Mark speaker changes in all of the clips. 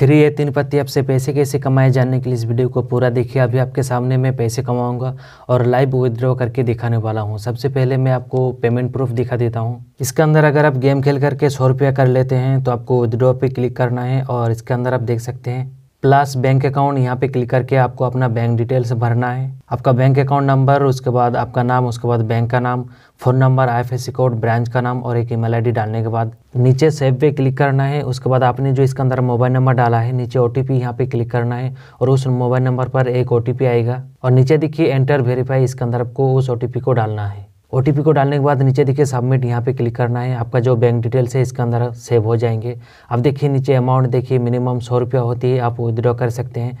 Speaker 1: three ए तीन पत्ती आपसे पैसे कैसे कमाए जाने के लिए इस वीडियो को पूरा देखिए अभी आपके सामने मैं पैसे कमाऊंगा और लाइव विद्रॉ करके दिखाने वाला हूं सबसे पहले मैं आपको पेमेंट प्रूफ दिखा देता हूं इसके अंदर अगर आप गेम खेल करके सौ रुपया कर लेते हैं तो आपको विद्रॉ पे क्लिक करना है और इसके अंदर आप देख सकते हैं प्लस बैंक अकाउंट यहाँ पे क्लिक करके आपको अपना बैंक डिटेल्स भरना है आपका बैंक अकाउंट नंबर उसके बाद आपका नाम उसके बाद बैंक का नाम phone number IFSC code branch का नाम और एक ईमेल आईडी डालने के बाद नीचे सेव पे क्लिक करना है उसके बाद आपने जो इसके अंदर मोबाइल नंबर डाला है नीचे ओ टी यहाँ पे क्लिक करना है और उस मोबाइल नंबर पर एक ओ आएगा और नीचे देखिए एंटर वेरीफाई इसके अंदर आपको उस ओ को डालना है ओ को डालने के बाद नीचे देखिए सबमिट यहाँ पे क्लिक करना है आपका जो बैंक डिटेल्स है इसके अंदर सेव हो जाएंगे अब देखिए नीचे अमाउंट देखिए मिनिमम सौ रुपया होती है आप विदड्रॉ कर सकते हैं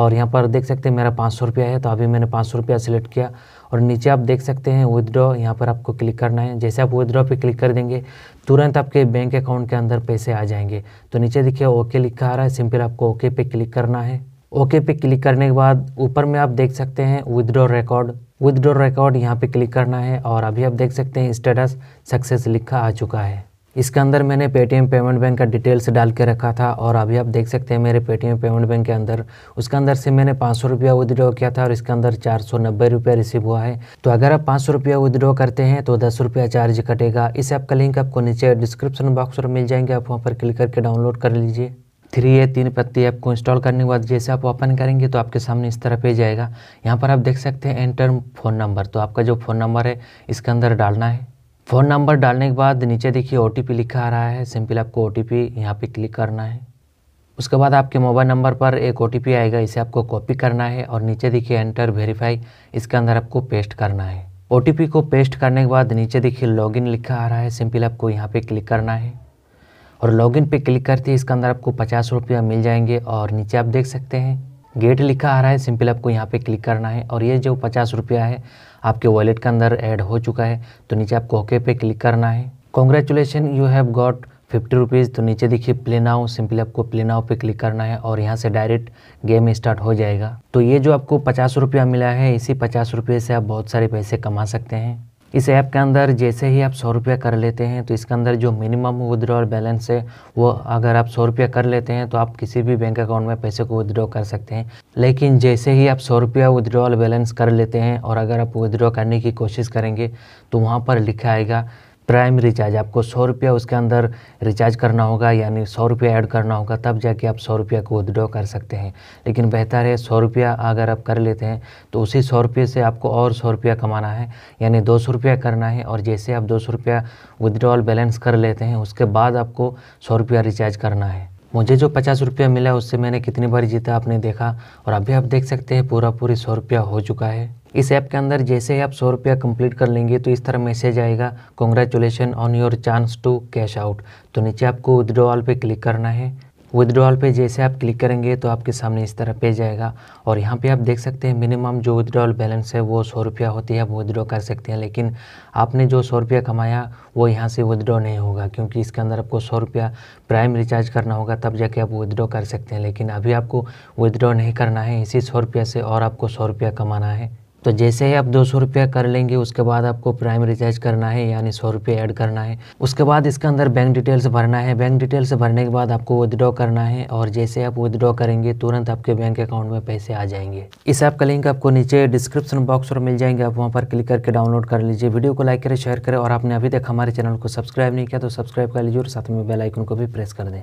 Speaker 1: और यहाँ पर देख सकते हैं मेरा पाँच सौ रुपया है तो अभी मैंने पाँच सौ रुपया सिलेक्ट किया और नीचे आप देख सकते हैं विदड्रॉ यहाँ पर आपको क्लिक करना है जैसे आप विदड्रॉ पर क्लिक कर देंगे तुरंत आपके बैंक अकाउंट के अंदर पैसे आ जाएंगे तो नीचे देखिए ओके लिखा आ रहा है सिंपल आपको ओके पे क्लिक करना है ओके पे क्लिक करने के बाद ऊपर में आप देख सकते हैं विदड्रॉ रिकॉर्ड विदड्रॉ रिकॉर्ड यहाँ पे क्लिक करना है और अभी आप देख सकते हैं स्टेटस सक्सेस लिखा आ चुका है इसके अंदर मैंने पेटीएम पेमेंट बैंक का डिटेल्स डाल के रखा था और अभी आप देख सकते हैं मेरे पेटीएम पेमेंट बैंक के अंदर उसके अंदर से मैंने पाँच सौ रुपया विदड्रॉ किया था और इसके अंदर चार सौ नब्बे रुपया रिसीव हुआ है तो अगर आप पाँच सौ रुपया विदड्रॉ करते हैं तो दस रुपया चार्ज कटेगा इस ऐप का लिंक आपको नीचे डिस्क्रिप्शन बॉक्स पर मिल जाएंगे आप वहाँ पर क्लिक करके डाउनलोड कर लीजिए थ्री ए तीन प्रति ऐप को इंस्टॉल करने के बाद जैसे आप ओपन करेंगे तो आपके सामने इस तरह पे जाएगा यहाँ पर आप देख सकते हैं एंटर फ़ोन नंबर तो आपका जो फ़ोन नंबर है इसके अंदर डालना है फ़ोन नंबर डालने के बाद नीचे देखिए ओ लिखा आ रहा है सिंपल आपको ओ टी पी यहाँ पर क्लिक करना है उसके बाद आपके मोबाइल नंबर पर एक ओ आएगा इसे आपको कॉपी करना है और नीचे देखिए एंटर वेरीफाई इसके अंदर आपको पेस्ट करना है ओ को पेस्ट करने के बाद नीचे देखिए लॉगिन लिखा आ रहा है सिंपल आपको यहाँ पे क्लिक करना है और लॉगिन पे क्लिक करते ही इसके अंदर आपको पचास रुपया मिल जाएंगे और नीचे आप देख सकते हैं गेट लिखा आ रहा है सिंपल आपको यहाँ पे क्लिक करना है और ये जो पचास रुपया है आपके वॉलेट के अंदर ऐड हो चुका है तो नीचे आपको ओके पे क्लिक करना है congratulation you have got fifty rupees तो नीचे देखिए प्ले नाउ सिंपल आपको प्ले नाउ पे क्लिक करना है और यहाँ से डायरेक्ट गेम स्टार्ट हो जाएगा तो ये जो आपको पचास रुपया मिला है इसी पचास रुपये से आप बहुत सारे पैसे कमा सकते हैं इस ऐप के अंदर जैसे ही आप सौ रुपया कर लेते हैं तो इसके अंदर जो मिनिमम विदड्रॉल बैलेंस है वो अगर आप सौ रुपया कर लेते हैं तो आप किसी भी बैंक अकाउंट में पैसे को विदड्रॉ कर सकते हैं लेकिन जैसे ही आप सौ रुपया विदड्रॉल बैलेंस कर लेते हैं और अगर आप विदड्रॉ करने की कोशिश करेंगे तो वहाँ पर लिखा आएगा प्राइम रिचार्ज आपको सौ रुपया उसके अंदर रिचार्ज करना होगा यानी सौ रुपया ऐड करना होगा तब जाके आप सौ रुपया को विदड्रॉ कर सकते हैं लेकिन बेहतर है सौ रुपया अगर आप कर लेते हैं तो उसी सौ रुपये से आपको और सौ रुपया कमाना है यानी दो सौ रुपया करना है और जैसे आप दो सौ रुपया विदड्रॉल बैलेंस कर लेते हैं उसके बाद आपको सौ रुपया रिचार्ज करना है मुझे जो पचास रुपया मिला उससे मैंने कितनी बार जीता आपने देखा और अभी आप देख सकते हैं पूरा पूरी सौ रुपया हो चुका है इस ऐप के अंदर जैसे ही आप सौ रुपया कंप्लीट कर लेंगे तो इस तरह मैसेज आएगा congratulation on your chance to cash out तो नीचे आपको विदड्रॉल पे क्लिक करना है विदड्रॉल पे जैसे आप क्लिक करेंगे तो आपके सामने इस तरह पेज आएगा और यहाँ पे आप देख सकते हैं मिनिमम जो विदड्रॉल बैलेंस है वो सौ रुपया होती है आप विदड्रॉ कर सकते हैं लेकिन आपने जो सौ रुपया कमाया वो यहाँ से विदड्रॉ नहीं होगा क्योंकि इसके अंदर आपको सौ रुपया प्राइम रिचार्ज करना होगा तब जाके आप विदड्रॉ कर सकते हैं लेकिन अभी आपको विदड्रॉ नहीं करना है इसी सौ रुपया से और आपको सौ रुपया कमाना है तो जैसे ही आप दो सौ रुपया कर लेंगे उसके बाद आपको प्राइम रिचार्ज करना है यानी सौ रुपये ऐड करना है उसके बाद इसके अंदर बैंक डिटेल्स भरना है बैंक डिटेल्स भरने के बाद आपको विदड्रॉ करना है और जैसे आप विदड्रॉ करेंगे तुरंत आपके बैंक अकाउंट में पैसे आ जाएंगे इस ऐप का लिंक आपको नीचे डिस्क्रिप्शन बॉक्स पर मिल जाएंगे आप वहाँ पर क्लिक करके डाउनलोड कर लीजिए वीडियो को लाइक करें शेयर करें और आपने अभी तक हमारे चैनल को सब्सक्राइब नहीं किया तो सब्सक्राइब कर लीजिए और साथ में बेलाइकन को भी प्रेस कर दें